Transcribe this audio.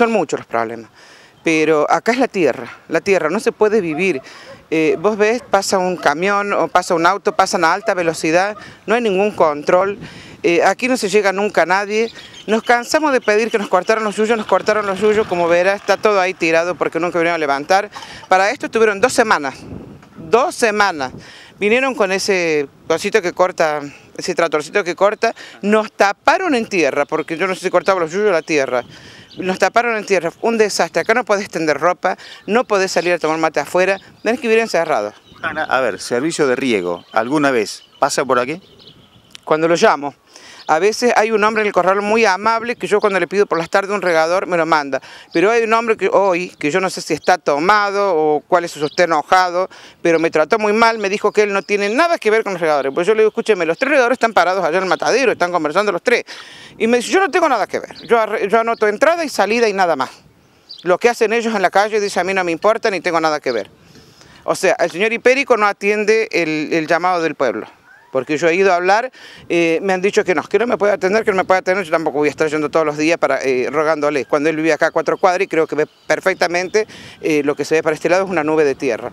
Son muchos los problemas, pero acá es la tierra, la tierra, no se puede vivir. Eh, vos ves, pasa un camión o pasa un auto, pasan a alta velocidad, no hay ningún control, eh, aquí no se llega nunca nadie. Nos cansamos de pedir que nos cortaran los suyos, nos cortaron los suyos, como verás está todo ahí tirado porque nunca vinieron a levantar. Para esto estuvieron dos semanas, dos semanas. Vinieron con ese cosito que corta ese tratorcito que corta, nos taparon en tierra, porque yo no sé si cortaba los yuyos o la tierra. Nos taparon en tierra, un desastre. Acá no podés tender ropa, no podés salir a tomar mate afuera, tenés que vivir encerrado. a ver, servicio de riego, ¿alguna vez pasa por aquí? Cuando lo llamo. A veces hay un hombre en el corral muy amable que yo cuando le pido por las tardes un regador me lo manda. Pero hay un hombre que hoy, que yo no sé si está tomado o cuál es su usted enojado, pero me trató muy mal, me dijo que él no tiene nada que ver con los regadores. Pues yo le digo, escúcheme, los tres regadores están parados allá en el matadero, están conversando los tres. Y me dice, yo no tengo nada que ver, yo, anoto entrada y salida y nada más. Lo que hacen ellos en la calle dice, a mí no me importa ni tengo nada que ver. O sea, el señor Hipérico no atiende el llamado del pueblo porque yo he ido a hablar, eh, me han dicho que no, que no me puede atender, que no me puede atender, yo tampoco voy a estar yendo todos los días para, eh, rogándole. Cuando él vive acá a cuatro cuadras y creo que ve perfectamente eh, lo que se ve para este lado es una nube de tierra.